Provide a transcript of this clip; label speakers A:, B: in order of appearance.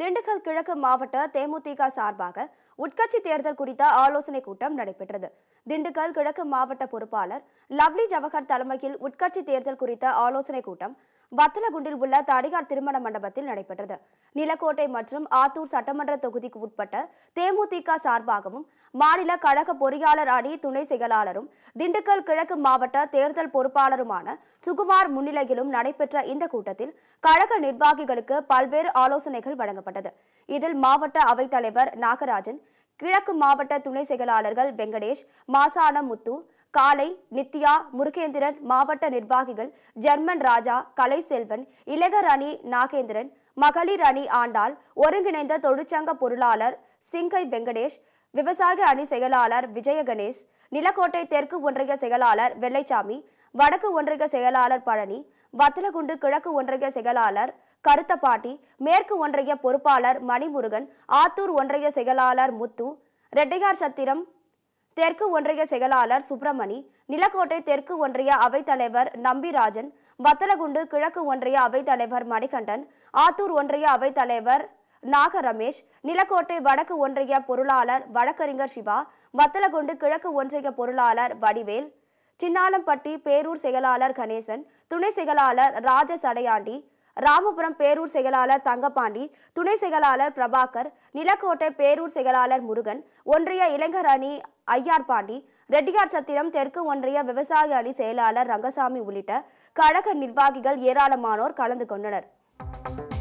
A: திண்டுக்கல் கிழக்கு மாவட்ட தேமுதிக சார்பாக உட்கட்சி தேர்தல் குறித்த ஆலோசனை கூட்டம் நடைபெற்றது திண்டுக்கல் கிழக்கு மாவட்ட பொறுப்பாளர் லவ்லி ஜவஹர் தலைமையில் உட்கட்சி தேர்தல் குறித்த ஆலோசனை கூட்டம் வத்தலகுண்டில் உள்ள தடிகார் திருமண மண்டபத்தில் நடைபெற்றது நிலக்கோட்டை மற்றும் ஆத்தூர் சட்டமன்ற தொகுதிக்கு உட்பட்ட தேமுதிக சார்பாகவும் மாநில கழக பொறியாளர் அணி துணை செயலாளரும் திண்டுக்கல் கிழக்கு மாவட்ட தேர்தல் பொறுப்பாளருமான சுகுமார் முன்னிலையிலும் நடைபெற்ற இந்த கூட்டத்தில் கழக நிர்வாகிகளுக்கு பல்வேறு ஆலோசனைகள் வழங்கப்பட்டது இதில் மாவட்ட அவைத்தலைவர் நாகராஜன் கிழக்கு மாவட்ட துணை செயலாளர்கள் வெங்கடேஷ் மாசான முத்து காலை நித்யா முருகேந்திரன் மாவட்ட நிர்வாகிகள் ஜெர்மன் ராஜா செல்வன் இலக ரணி நாகேந்திரன் மகளிர் அணி ஆண்டாள் ஒருங்கிணைந்த தொழிற்சங்க பொருளாளர் சிங்கை வெங்கடேஷ் விவசாய அணி செயலாளர் விஜய கணேஷ் நிலக்கோட்டை தெற்கு ஒன்றிய செயலாளர் வெள்ளைச்சாமி வடக்கு ஒன்றிய செயலாளர் பழனி வத்தலகுண்டு கிழக்கு ஒன்றிய செயலாளர் கருத்தப்பாட்டி மேற்கு ஒன்றிய பொறுப்பாளர் மணிமுருகன் ஆத்தூர் ஒன்றிய செயலாளர் முத்து ரெட்டையார் சத்திரம் தெற்கு ஒன்றிய செயலாளர் சுப்பிரமணி நிலக்கோட்டை தெற்கு ஒன்றிய அவைத்தலைவர் நம்பிராஜன் வத்தலகுண்டு கிழக்கு ஒன்றிய அவைத்தலைவர் மணிகண்டன் ஆத்தூர் ஒன்றிய அவைத்தலைவர் நாக ரமேஷ் நிலக்கோட்டை வடக்கு ஒன்றிய பொருளாளர் வழக்கறிஞர் சிவா வத்தலகுண்டு கிழக்கு ஒன்றிய பொருளாளர் வடிவேல் சின்னாலம்பட்டி பேரூர் செயலாளர் கணேசன் துணை செயலாளர் ராஜ சடையாண்டி ராமபுரம் பேரூர் செயலாளர் தங்கபாண்டி துணை செயலாளர் பிரபாகர் நிலக்கோட்டை பேரூர் செயலாளர் முருகன் ஒன்றிய இளைஞர் அணி ஐயார் பாண்டி ரெட்டியார் சத்திரம் தெற்கு ஒன்றிய விவசாய அணி செயலாளர் ரங்கசாமி உள்ளிட்ட கழக நிர்வாகிகள் ஏராளமானோர் கலந்து கொண்டனர்